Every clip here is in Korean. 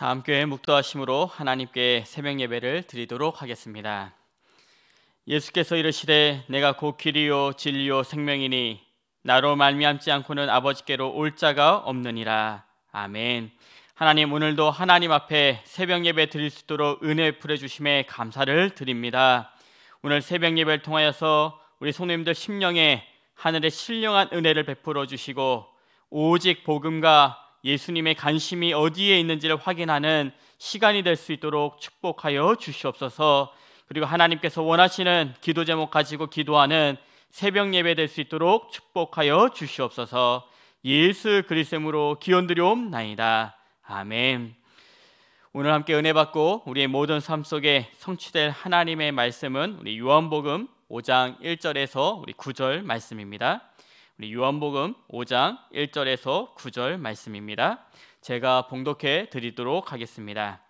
다음 교회 묵도하심으로 하나님께 새벽 예배를 드리도록 하겠습니다. 예수께서 이르시되 내가 곧 길이요 진리요 생명이니 나로 말미암지 않고는 아버지께로 올 자가 없느니라. 아멘. 하나님 오늘도 하나님 앞에 새벽 예배 드릴 수 있도록 은혜 풀어 주심에 감사를 드립니다. 오늘 새벽 예배를 통하여서 우리 성도님들 심령에 하늘의 신령한 은혜를 베풀어 주시고 오직 복음과 예수님의 관심이 어디에 있는지를 확인하는 시간이 될 수 있도록 축복하여 주시옵소서. 그리고 하나님께서 원하시는 기도 제목 가지고 기도하는 새벽 예배 될 수 있도록 축복하여 주시옵소서. 예수 그리스도로 기원 드리옵나이다 아멘. 오늘 함께 은혜 받고 우리의 모든 삶 속에 성취될 하나님의 말씀은 우리 요한복음 5장 1절에서 우리 9절 말씀입니다. 우리 요한복음 5장 1절에서 9절 말씀입니다. 제가 봉독해 드리도록 하겠습니다.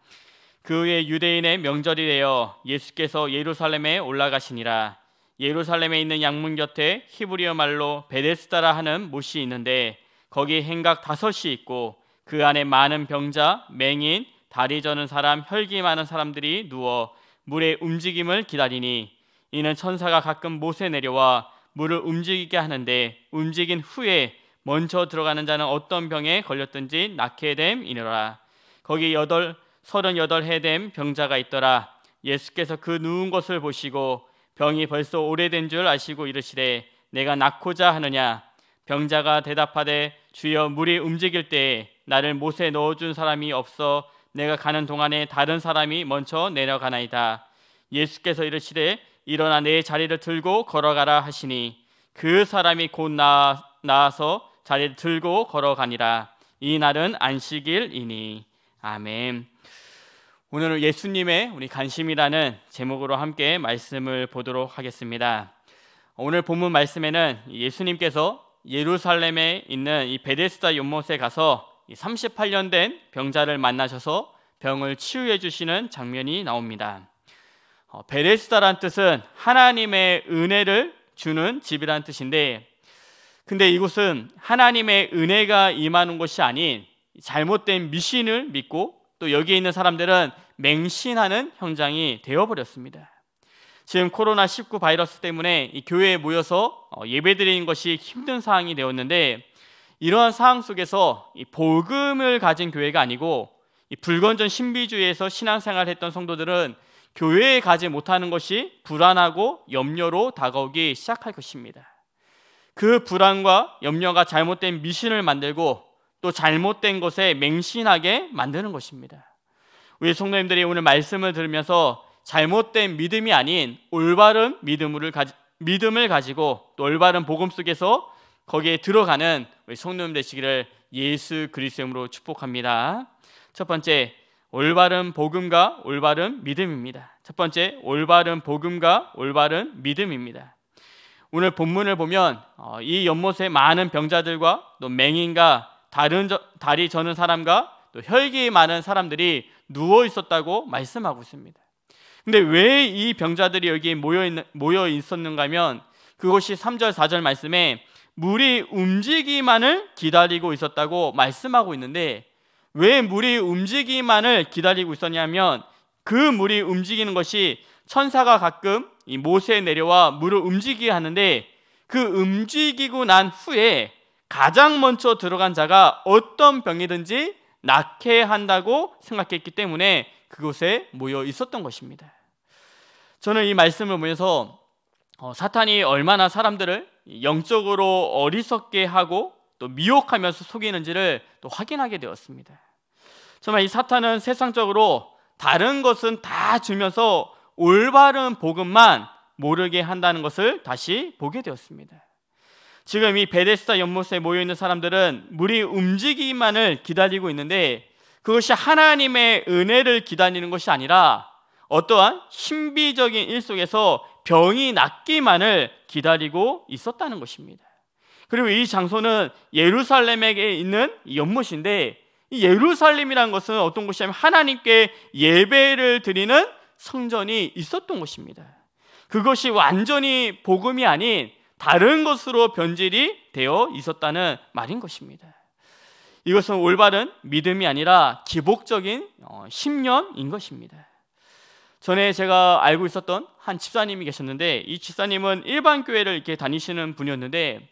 그 후에 유대인의 명절이 되어 예수께서 예루살렘에 올라가시니라. 예루살렘에 있는 양문 곁에 히브리어 말로 베데스다라 하는 못이 있는데 거기 행각 다섯이 있고 그 안에 많은 병자, 맹인, 다리 저는 사람, 혈기 많은 사람들이 누워 물의 움직임을 기다리니 이는 천사가 가끔 못에 내려와 물을 움직이게 하는데 움직인 후에 먼저 들어가는 자는 어떤 병에 걸렸든지 낫게 됨이니라. 거기 여덟 서른여덟 해됨 병자가 있더라. 예수께서 그 누운 것을 보시고 병이 벌써 오래된 줄 아시고 이르시되 내가 낳고자 하느냐 병자가 대답하되 주여 물이 움직일 때 나를 못에 넣어준 사람이 없어 내가 가는 동안에 다른 사람이 먼저 내려가나이다 예수께서 이르시되 일어나 내 자리를 들고 걸어가라 하시니 그 사람이 곧 나, 나서 자리를 들고 걸어가니라 이 날은 안식일이니 아멘. 오늘 은 예수님의 우리 관심이라는 제목으로 함께 말씀을 보도록 하겠습니다. 오늘 본문 말씀에는 예수님께서 예루살렘에 있는 이 베데스다 연못에 가서 38년 된 병자를 만나셔서 병을 치유해 주시는 장면이 나옵니다. 어, 베레스다란 뜻은 하나님의 은혜를 주는 집이란 뜻인데 근데 이곳은 하나님의 은혜가 임하는 곳이 아닌 잘못된 미신을 믿고 또 여기에 있는 사람들은 맹신하는 현장이 되어버렸습니다. 지금 코로나19 바이러스 때문에 교회에 모여서 어, 예배드리는 것이 힘든 상황이 되었는데 이러한 상황 속에서 복음을 가진 교회가 아니고 불건전 신비주의에서 신앙생활을 했던 성도들은 교회에 가지 못하는 것이 불안하고 염려로 다가오기 시작할 것입니다. 그 불안과 염려가 잘못된 미신을 만들고 또 잘못된 것에 맹신하게 만드는 것입니다. 우리 성도님들이 오늘 말씀을 들으면서 잘못된 믿음이 아닌 올바른 믿음을, 가지, 믿음을 가지고 또 올바른 복음 속에서 거기에 들어가는 우리 성도님 되시기를 예수 그리스도로 축복합니다. 첫 번째 올바른 복음과 올바른 믿음입니다. 첫 번째, 올바른 복음과 올바른 믿음입니다. 오늘 본문을 보면 어, 이 연못에 많은 병자들과 또 맹인과 다른 다리 저는 사람과 또 혈기 많은 사람들이 누워 있었다고 말씀하고 있습니다. 근데 왜 이 병자들이 여기에 모여, 있는, 모여 있었는가 하면 그것이 3절, 4절 말씀에 물이 움직이만을 기다리고 있었다고 말씀하고 있는데 왜 물이 움직이만을 기 기다리고 있었냐면 그 물이 움직이는 것이 천사가 가끔 이 모세에 내려와 물을 움직이게 하는데 그 움직이고 난 후에 가장 먼저 들어간 자가 어떤 병이든지 낫게 한다고 생각했기 때문에 그곳에 모여 있었던 것입니다. 저는 이 말씀을 보면서 어, 사탄이 얼마나 사람들을 영적으로 어리석게 하고 또 미혹하면서 속이는지를 또 확인하게 되었습니다. 정말 이 사탄은 세상적으로 다른 것은 다 주면서 올바른 복음만 모르게 한다는 것을 다시 보게 되었습니다. 지금 이 베데스다 연못에 모여 있는 사람들은 물이 움직이기만을 기다리고 있는데 그것이 하나님의 은혜를 기다리는 것이 아니라 어떠한 신비적인 일 속에서 병이 낫기만을 기다리고 있었다는 것입니다. 그리고 이 장소는 예루살렘에 있는 연못인데 이 예루살렘이라는 것은 어떤 곳이냐면 하나님께 예배를 드리는 성전이 있었던 곳입니다. 그것이 완전히 복음이 아닌 다른 것으로 변질이 되어 있었다는 말인 것입니다. 이것은 올바른 믿음이 아니라 기복적인 신념인 어, 것입니다. 전에 제가 알고 있었던 한 집사님이 계셨는데 이 집사님은 일반 교회를 이렇게 다니시는 분이었는데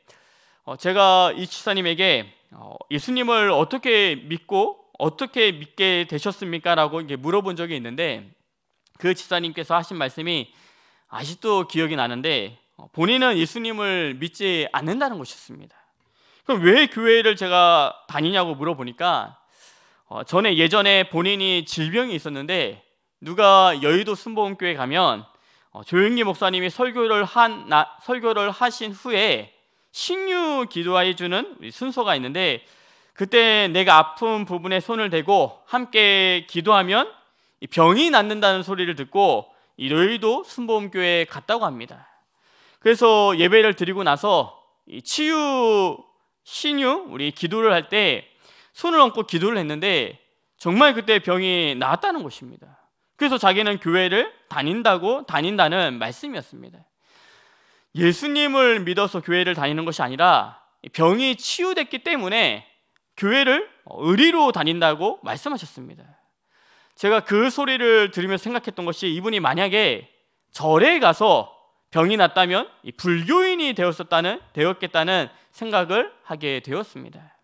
어, 제가 이 집사님에게 어, 예수님을 어떻게 믿고 어떻게 믿게 되셨습니까? 라고 물어본 적이 있는데 그 집사님께서 하신 말씀이 아직도 기억이 나는데 어, 본인은 예수님을 믿지 않는다는 것이었습니다. 그럼 왜 교회를 제가 다니냐고 물어보니까 전에 예전에 본인이 질병이 있었는데 누가 여의도 순복음교회 가면 조영기 목사님이 설교를 한 나, 설교를 하신 후에 신유 기도하여 주는 순서가 있는데 그때 내가 아픈 부분에 손을 대고 함께 기도하면 병이 낫는다는 소리를 듣고 이 너희도 순보음교회에 갔다고 합니다. 그래서 예배를 드리고 나서 치유 신유 우리 기도를 할 때 손을 얹고 기도를 했는데 정말 그때 병이 나았다는 것입니다. 그래서 자기는 교회를 다닌다고 다닌다는 말씀이었습니다. 예수님을 믿어서 교회를 다니는 것이 아니라 병이 치유됐기 때문에 교회를 의리로 다닌다고 말씀하셨습니다. 제가 그 소리를 들으면서 생각했던 것이 이분이 만약에 절에 가서 병이 났다면 불교인이 되었었다는 되었겠다는 생각을 하게 되었습니다.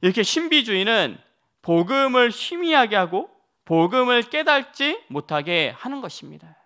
이렇게 신비주의는 복음을 희미하게 하고 복음을 깨닫지 못하게 하는 것입니다.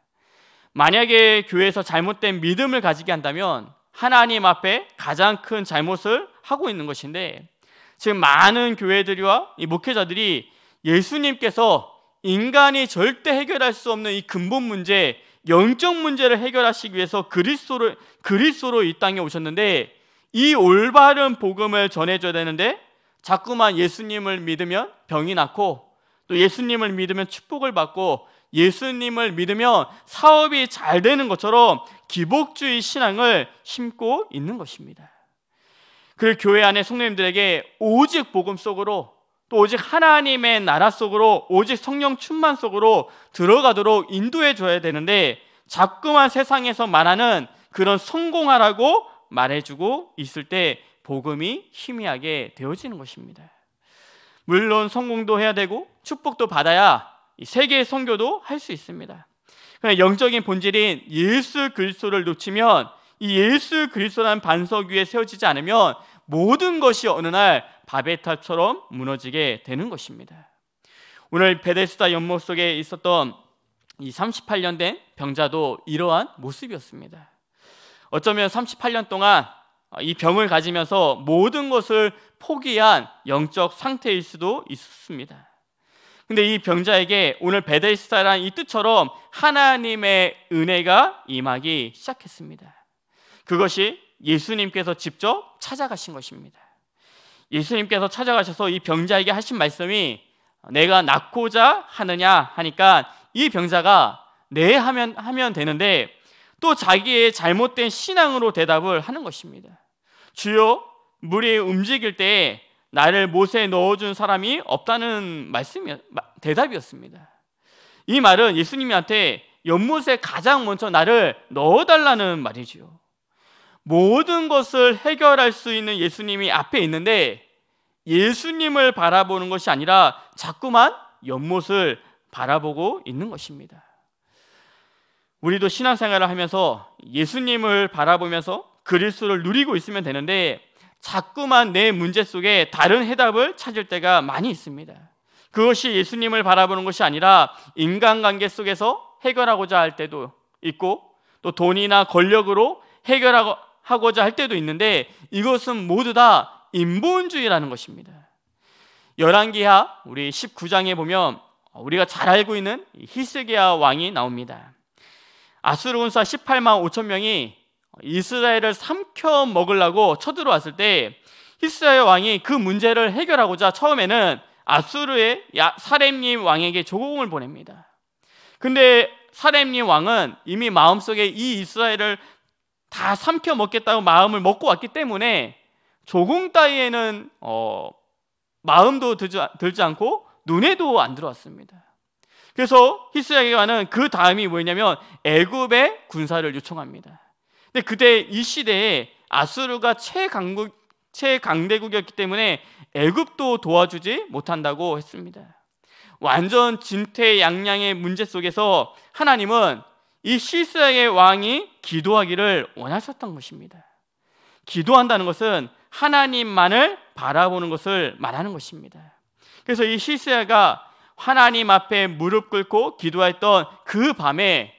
만약에 교회에서 잘못된 믿음을 가지게 한다면 하나님 앞에 가장 큰 잘못을 하고 있는 것인데 지금 많은 교회들이와 이 목회자들이 예수님께서 인간이 절대 해결할 수 없는 이 근본 문제, 영적 문제를 해결하시기 위해서 그리스도를 그리스도로 이 땅에 오셨는데 이 올바른 복음을 전해줘야 되는데 자꾸만 예수님을 믿으면 병이 낫고 또 예수님을 믿으면 축복을 받고 예수님을 믿으면 사업이 잘 되는 것처럼 기복주의 신앙을 심고 있는 것입니다. 그 교회 안에 성도님들에게 오직 복음 속으로 또 오직 하나님의 나라 속으로 오직 성령 충만 속으로 들어가도록 인도해 줘야 되는데 자꾸만 세상에서 말하는 그런 성공하라고 말해주고 있을 때 복음이 희미하게 되어지는 것입니다. 물론 성공도 해야 되고 축복도 받아야 세계의 선교도 할 수 있습니다. 영적인 본질인 예수 그리스도를 놓치면 이 예수 그리스도라 반석 위에 세워지지 않으면 모든 것이 어느 날 바베탑처럼 무너지게 되는 것입니다. 오늘 베데스다 연못 속에 있었던 이 38년 된 병자도 이러한 모습이었습니다. 어쩌면 38년 동안 이 병을 가지면서 모든 것을 포기한 영적 상태일 수도 있었습니다. 근데 이 병자에게 오늘 베데스다라는 이 뜻처럼 하나님의 은혜가 임하기 시작했습니다. 그것이 예수님께서 직접 찾아가신 것입니다. 예수님께서 찾아가셔서 이 병자에게 하신 말씀이 내가 낫고자 하느냐 하니까 이 병자가 네 하면 하면 되는데 또 자기의 잘못된 신앙으로 대답을 하는 것입니다. 주여 물이 움직일 때 나를 못에 넣어준 사람이 없다는 말씀이 대답이었습니다. 이 말은 예수님한테 연못에 가장 먼저 나를 넣어달라는 말이지요. 모든 것을 해결할 수 있는 예수님이 앞에 있는데 예수님을 바라보는 것이 아니라 자꾸만 연못을 바라보고 있는 것입니다. 우리도 신앙생활을 하면서 예수님을 바라보면서 그리스도를 누리고 있으면 되는데 자꾸만 내 문제 속에 다른 해답을 찾을 때가 많이 있습니다. 그것이 예수님을 바라보는 것이 아니라 인간관계 속에서 해결하고자 할 때도 있고 또 돈이나 권력으로 해결하고자 할 때도 있는데 이것은 모두 다 인본주의라는 것입니다. 열왕기하 우리 19장에 보면 우리가 잘 알고 있는 히스기야 왕이 나옵니다. 아수르 군사 18만 5천 명이 이스라엘을 삼켜 먹으려고 쳐들어왔을 때 히스라엘 왕이 그 문제를 해결하고자 처음에는 아수르의 사렘님 왕에게 조공을 보냅니다. 근데 사렘님 왕은 이미 마음속에 이 이스라엘을 다 삼켜 먹겠다고 마음을 먹고 왔기 때문에 조공 따위에는 어, 마음도 들지, 들지 않고 눈에도 안 들어왔습니다. 그래서 히스라엘과는 그 다음이 뭐냐면 애굽의 군사를 요청합니다. 근데 그때 이 시대에 아수르가 최강국 최강대국이었기 때문에 애굽도 도와주지 못한다고 했습니다. 완전 진퇴양양의 문제 속에서 하나님은 이 시스의 왕이 기도하기를 원하셨던 것입니다. 기도한다는 것은 하나님만을 바라보는 것을 말하는 것입니다. 그래서 이 시스야가 하나님 앞에 무릎 꿇고 기도했던 그 밤에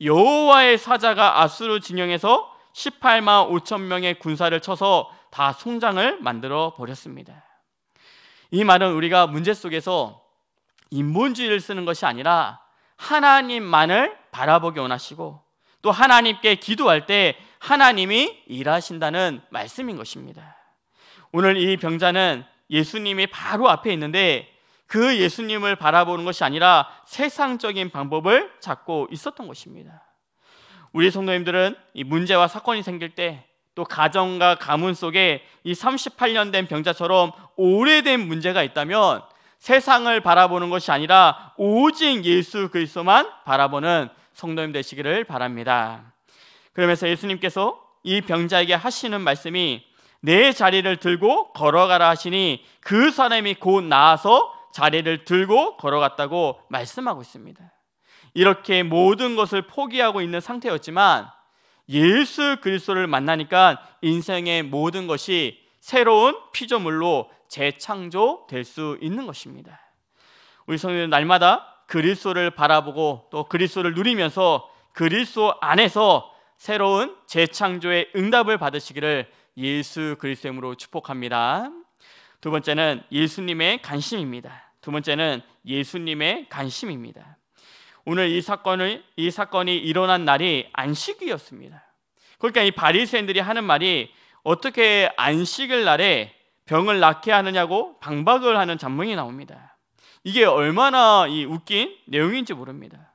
여호와의 사자가 아수르 진영에서 18만 5천 명의 군사를 쳐서 다 송장을 만들어 버렸습니다. 이 말은 우리가 문제 속에서 인본주의를 쓰는 것이 아니라 하나님만을 바라보게 원하시고 또 하나님께 기도할 때 하나님이 일하신다는 말씀인 것입니다. 오늘 이 병자는 예수님이 바로 앞에 있는데 그 예수님을 바라보는 것이 아니라 세상적인 방법을 찾고 있었던 것입니다. 우리 성도님들은 이 문제와 사건이 생길 때 또 가정과 가문 속에 이 38년 된 병자처럼 오래된 문제가 있다면 세상을 바라보는 것이 아니라 오직 예수 그리스도만 바라보는 성도님 되시기를 바랍니다. 그러면서 예수님께서 이 병자에게 하시는 말씀이 내 자리를 들고 걸어가라 하시니 그 사람이 곧 나아서 자리를 들고 걸어갔다고 말씀하고 있습니다. 이렇게 모든 것을 포기하고 있는 상태였지만 예수 그리스도를 만나니까 인생의 모든 것이 새로운 피조물로 재창조될 수 있는 것입니다. 우리 성도는 날마다 그리스도를 바라보고 또 그리스도를 누리면서 그리스도 안에서 새로운 재창조의 응답을 받으시기를 예수 그리스도의 이름으로 축복합니다. 두 번째는 예수님의 관심입니다. 두 번째는 예수님의 관심입니다. 오늘 이 사건을 이 사건이 일어난 날이 안식이었습니다. 그러니까 이 바리새인들이 하는 말이 어떻게 안식일 날에 병을 낫게 하느냐고 방박을 하는 잔문이 나옵니다. 이게 얼마나 이 웃긴 내용인지 모릅니다.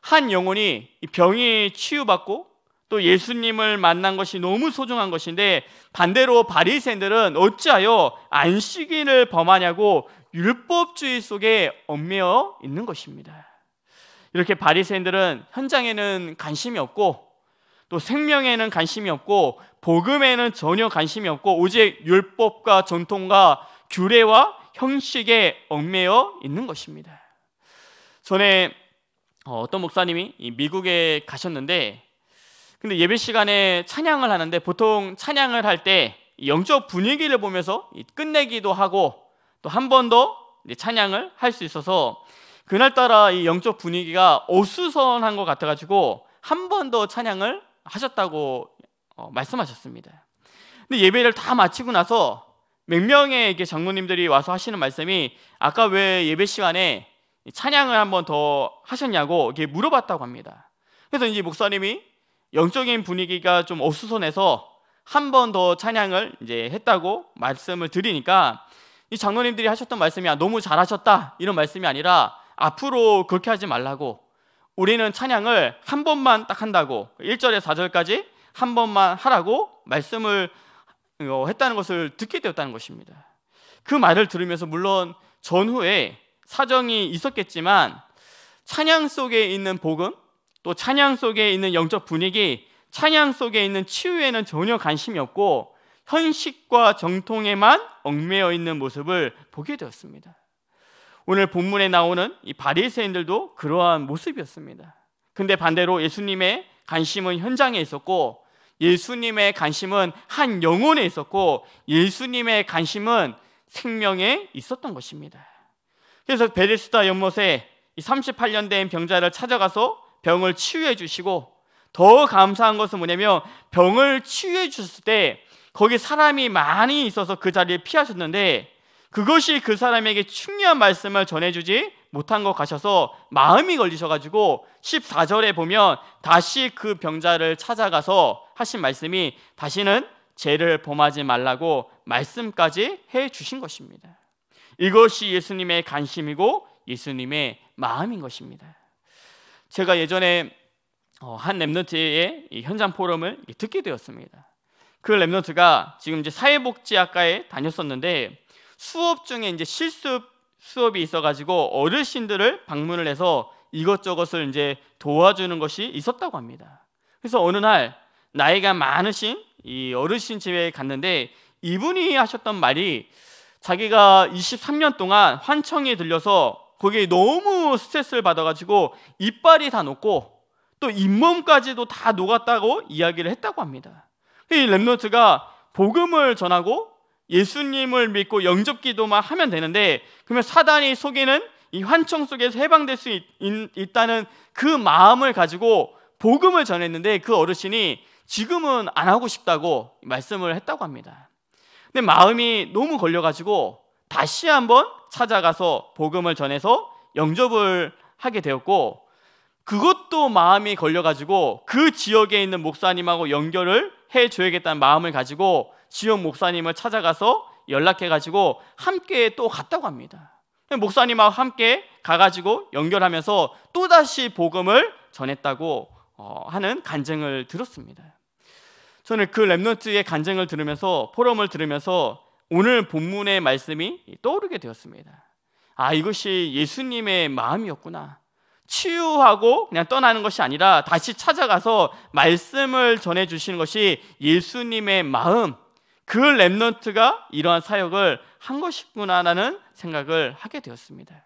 한 영혼이 병이 치유받고 또 예수님을 만난 것이 너무 소중한 것인데 반대로 바리새인들은 어찌하여 안식일을 범하냐고 율법주의 속에 얽매여 있는 것입니다. 이렇게 바리새인들은 현장에는 관심이 없고 또 생명에는 관심이 없고 복음에는 전혀 관심이 없고 오직 율법과 전통과 규례와 형식에 얽매여 있는 것입니다. 전에 어, 어떤 목사님이 미국에 가셨는데 근데 예배 시간에 찬양을 하는데 보통 찬양을 할 때 영적 분위기를 보면서 끝내기도 하고 또 한 번 더 찬양을 할 수 있어서 그날따라 이 영적 분위기가 어수선한 것 같아가지고 한 번 더 찬양을 하셨다고 어, 말씀하셨습니다. 근데 예배를 다 마치고 나서 몇 명의 이렇게 장로님들이 와서 하시는 말씀이 아까 왜 예배 시간에 찬양을 한 번 더 하셨냐고 이렇게 물어봤다고 합니다. 그래서 이제 목사님이 영적인 분위기가 좀 어수선해서 한 번 더 찬양을 이제 했다고 말씀을 드리니까 이 장로님들이 하셨던 말씀이 아, 너무 잘하셨다 이런 말씀이 아니라 앞으로 그렇게 하지 말라고 우리는 찬양을 한 번만 딱 한다고 1절에 4절까지 한 번만 하라고 말씀을 어, 했다는 것을 듣게 되었다는 것입니다. 그 말을 들으면서 물론 전후에 사정이 있었겠지만 찬양 속에 있는 복음, 또 찬양 속에 있는 영적 분위기, 찬양 속에 있는 치유에는 전혀 관심이 없고 현식과 정통에만 얽매여 있는 모습을 보게 되었습니다. 오늘 본문에 나오는 이 바리새인들도 그러한 모습이었습니다. 근데 반대로 예수님의 관심은 현장에 있었고 예수님의 관심은 한 영혼에 있었고 예수님의 관심은 생명에 있었던 것입니다. 그래서 베데스다 연못에 38년 된 병자를 찾아가서 병을 치유해 주시고 더 감사한 것은 뭐냐면 병을 치유해 주셨을 때 거기 사람이 많이 있어서 그 자리에 피하셨는데 그것이 그 사람에게 중요한 말씀을 전해주지 못한 것 가셔서 마음이 걸리셔가지고 14절에 보면 다시 그 병자를 찾아가서 하신 말씀이 다시는 죄를 범하지 말라고 말씀까지 해 주신 것입니다. 이것이 예수님의 관심이고 예수님의 마음인 것입니다. 제가 예전에 어, 한 랩런트의 현장 포럼을 듣게 되었습니다. 그 랩런트가 지금 이제 사회복지학과에 다녔었는데 수업 중에 이제 실습 수업이 있어가지고 어르신들을 방문을 해서 이것저것을 이제 도와주는 것이 있었다고 합니다. 그래서 어느 날 나이가 많으신 이 어르신 집에 갔는데 이분이 하셨던 말이 자기가 23년 동안 환청이 들려서 거기에 너무 스트레스를 받아가지고 이빨이 다 녹고 또 잇몸까지도 다 녹았다고 이야기를 했다고 합니다. 이 랩노트가 복음을 전하고 예수님을 믿고 영접 기도만 하면 되는데 그러면 사단이 속이는 이 환청 속에서 해방될 수 있, 있 다는그 마음을 가지고 복음을 전했는데 그 어르신이 지금은 안 하고 싶다고 말씀을 했다고 합니다. 근데 마음이 너무 걸려가지고 다시 한번 찾아가서 복음을 전해서 영접을 하게 되었고 그것도 마음이 걸려가지고 그 지역에 있는 목사님하고 연결을 해줘야겠다는 마음을 가지고 지역 목사님을 찾아가서 연락해가지고 함께 또 갔다고 합니다. 목사님하고 함께 가가지고 연결하면서 또다시 복음을 전했다고 어, 하는 간증을 들었습니다. 저는 그 랩노트의 간증을 들으면서 포럼을 들으면서 오늘 본문의 말씀이 떠오르게 되었습니다. 아, 이것이 예수님의 마음이었구나. 치유하고 그냥 떠나는 것이 아니라 다시 찾아가서 말씀을 전해 주시는 것이 예수님의 마음. 그 렘넌트가 이러한 사역을 한 것이구나라는 생각을 하게 되었습니다.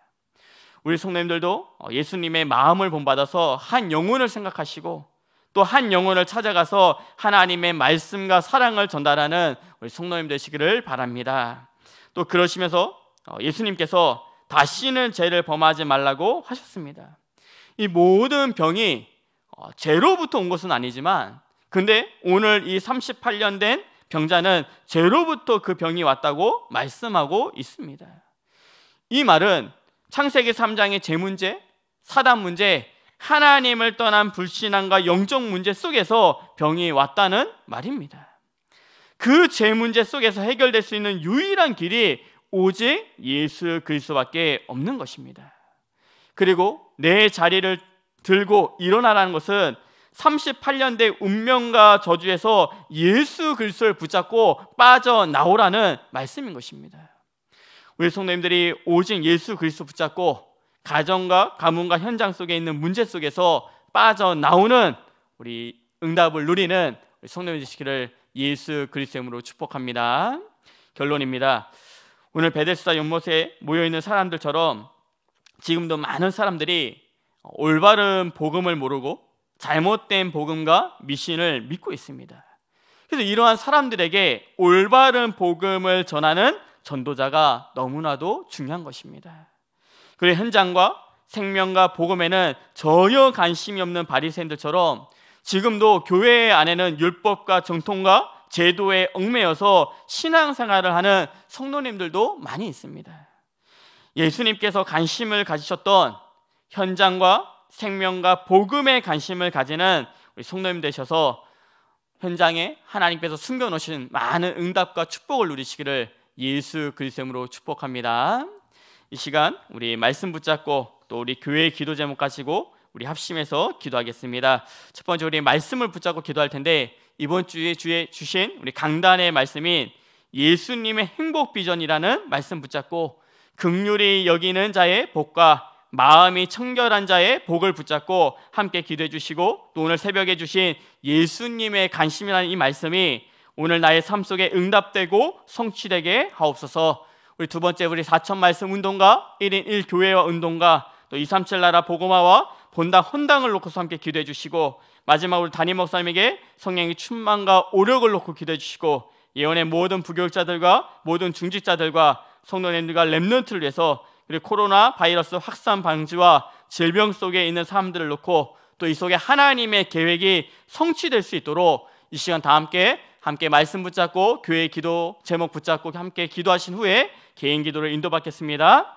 우리 성도님들도 예수님의 마음을 본받아서 한 영혼을 생각하시고 또한 영혼을 찾아가서 하나님의 말씀과 사랑을 전달하는 우리 성도님 되시기를 바랍니다. 또 그러시면서 어, 예수님께서 다시는 죄를 범하지 말라고 하셨습니다. 이 모든 병이 어, 죄로부터 온 것은 아니지만 근데 오늘 이 38년 된 병자는 죄로부터 그 병이 왔다고 말씀하고 있습니다. 이 말은 창세기 3장의 죄 문제, 사단 문제, 하나님을 떠난 불신앙과 영적 문제 속에서 병이 왔다는 말입니다. 그 죄 문제 속에서 해결될 수 있는 유일한 길이 오직 예수 그리스도밖에 없는 것입니다. 그리고 내 자리를 들고 일어나라는 것은 38년대 운명과 저주에서 예수 그리스도를 붙잡고 빠져나오라는 말씀인 것입니다. 우리 성도님들이 오직 예수 그리스도 붙잡고 가정과 가문과 현장 속에 있는 문제 속에서 빠져나오는 우리 응답을 누리는 우리 성령의 지시기를 예수 그리스도의 이름으로 축복합니다. 결론입니다. 오늘 베데스다 연못에 모여 있는 사람들처럼 지금도 많은 사람들이 올바른 복음을 모르고 잘못된 복음과 미신을 믿고 있습니다. 그래서 이러한 사람들에게 올바른 복음을 전하는 전도자가 너무나도 중요한 것입니다. 그리고 현장과 생명과 복음에는 전혀 관심이 없는 바리새인들처럼 지금도 교회 안에는 율법과 정통과 제도에 얽매여서 신앙생활을 하는 성도님들도 많이 있습니다. 예수님께서 관심을 가지셨던 현장과 생명과 복음에 관심을 가지는 우리 성도님 되셔서 현장에 하나님께서 숨겨놓으신 많은 응답과 축복을 누리시기를 예수 그리스도로 축복합니다. 이 시간 우리 말씀 붙잡고 또 우리 교회의 기도 제목 가지고 우리 합심해서 기도하겠습니다. 첫 번째 우리 말씀을 붙잡고 기도할 텐데 이번 주에 주에 주신 우리 강단의 말씀인 예수님의 행복 비전이라는 말씀 붙잡고 극률이 여기는 자의 복과 마음이 청결한 자의 복을 붙잡고 함께 기도해 주시고 또 오늘 새벽에 주신 예수님의 관심이라는 이 말씀이 오늘 나의 삶 속에 응답되고 성취되게 하옵소서. 우리 두 번째 우리 4천 말씀 운동과 1인 1 교회와 운동과 또237 나라 보고마와 본당 헌당을 놓고서 함께 기도해 주시고 마지막으로 담임 목사님에게 성령의 충만과 오력을 놓고 기도해 주시고 예언의 모든 부교육자들과 모든 중직자들과 성도님들과 렘런트를 위해서 그리고 코로나 바이러스 확산 방지와 질병 속에 있는 사람들을 놓고 또 이 속에 하나님의 계획이 성취될 수 있도록 이 시간 다 함께 함께 말씀 붙잡고 교회 기도 제목 붙잡고 함께 기도하신 후에 개인 기도를 인도받겠습니다.